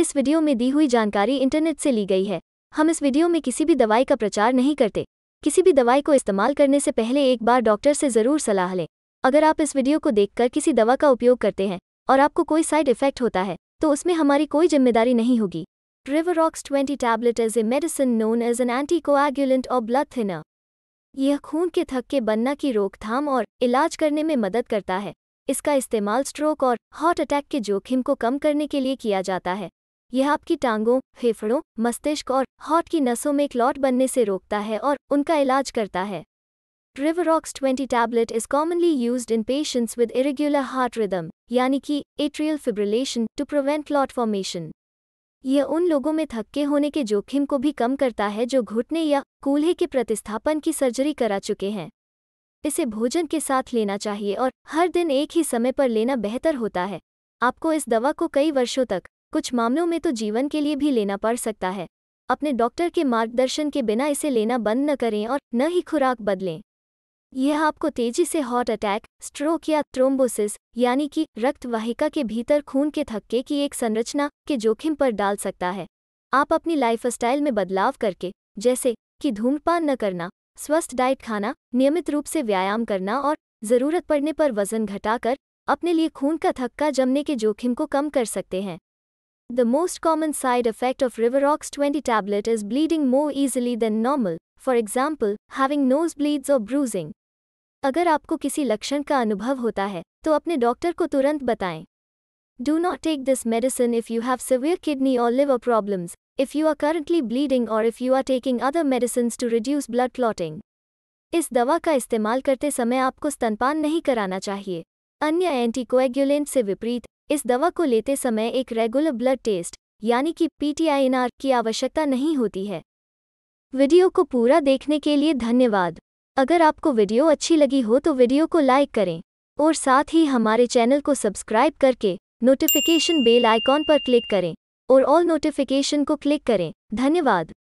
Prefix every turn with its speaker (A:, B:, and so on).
A: इस वीडियो में दी हुई जानकारी इंटरनेट से ली गई है हम इस वीडियो में किसी भी दवाई का प्रचार नहीं करते किसी भी दवाई को इस्तेमाल करने से पहले एक बार डॉक्टर से ज़रूर सलाह लें अगर आप इस वीडियो को देखकर किसी दवा का उपयोग करते हैं और आपको कोई साइड इफेक्ट होता है तो उसमें हमारी कोई जिम्मेदारी नहीं होगी Rivarox 20 tablet is a medicine known as an anticoagulant और ब्लड थिनर यह खून के थक्के बनना की रोकथाम और इलाज करने में मदद करता है इसका इस्तेमाल स्ट्रोक और हार्ट अटैक के जोखिम को कम करने के लिए किया जाता है यह आपकी टांगों फेफड़ों मस्तिष्क और हॉट की नसों में क्लॉट बनने से रोकता है और उनका इलाज करता है Rivarox 20 tablet is commonly use in patients with irregular heart rhythm यानी कि atrial fibrillation to prevent clot formation यह उन लोगों में थक्के होने के जोखिम को भी कम करता है जो घुटने या कूल्हे के प्रतिस्थापन की सर्जरी करा चुके हैं इसे भोजन के साथ लेना चाहिए और हर दिन एक ही समय पर लेना बेहतर होता है आपको इस दवा को कई वर्षों तक कुछ मामलों में तो जीवन के लिए भी लेना पड़ सकता है अपने डॉक्टर के मार्गदर्शन के बिना इसे लेना बंद न करें और न ही खुराक बदलें यह आपको तेजी से हार्ट अटैक स्ट्रोक या थ्रोम्बोसिस यानी कि रक्तवाहिका के भीतर खून के थक्के की एक संरचना के जोखिम पर डाल सकता है आप अपनी लाइफस्टाइल में बदलाव करके जैसे कि धूम्रपान न करना स्वस्थ डाइट खाना नियमित रूप से व्यायाम करना और ज़रूरत पड़ने पर वजन घटाकर अपने लिए खून का थक्का जमने के जोखिम को कम कर सकते हैं The most common side effect of Rivarox 20 tablet is bleeding more easily than normal, for example, having nosebleeds or bruising. अगर आपको किसी लक्षण का अनुभव होता है तो अपने डॉक्टर को तुरंत बताएं Do not take this medicine if you have severe kidney or liver problems, if you are currently bleeding or if you are taking other medicines to reduce blood clotting. इस दवा का इस्तेमाल करते समय आपको स्तनपान नहीं कराना चाहिए अन्य एंटीकोएग्युलेंट से विपरीत इस दवा को लेते समय एक रेगुलर ब्लड टेस्ट यानी कि पीटीआईएनआर की आवश्यकता नहीं होती है वीडियो को पूरा देखने के लिए धन्यवाद अगर आपको वीडियो अच्छी लगी हो तो वीडियो को लाइक करें और साथ ही हमारे चैनल को सब्सक्राइब करके नोटिफिकेशन बेल आइकॉन पर क्लिक करें और ऑल नोटिफिकेशन को क्लिक करें धन्यवाद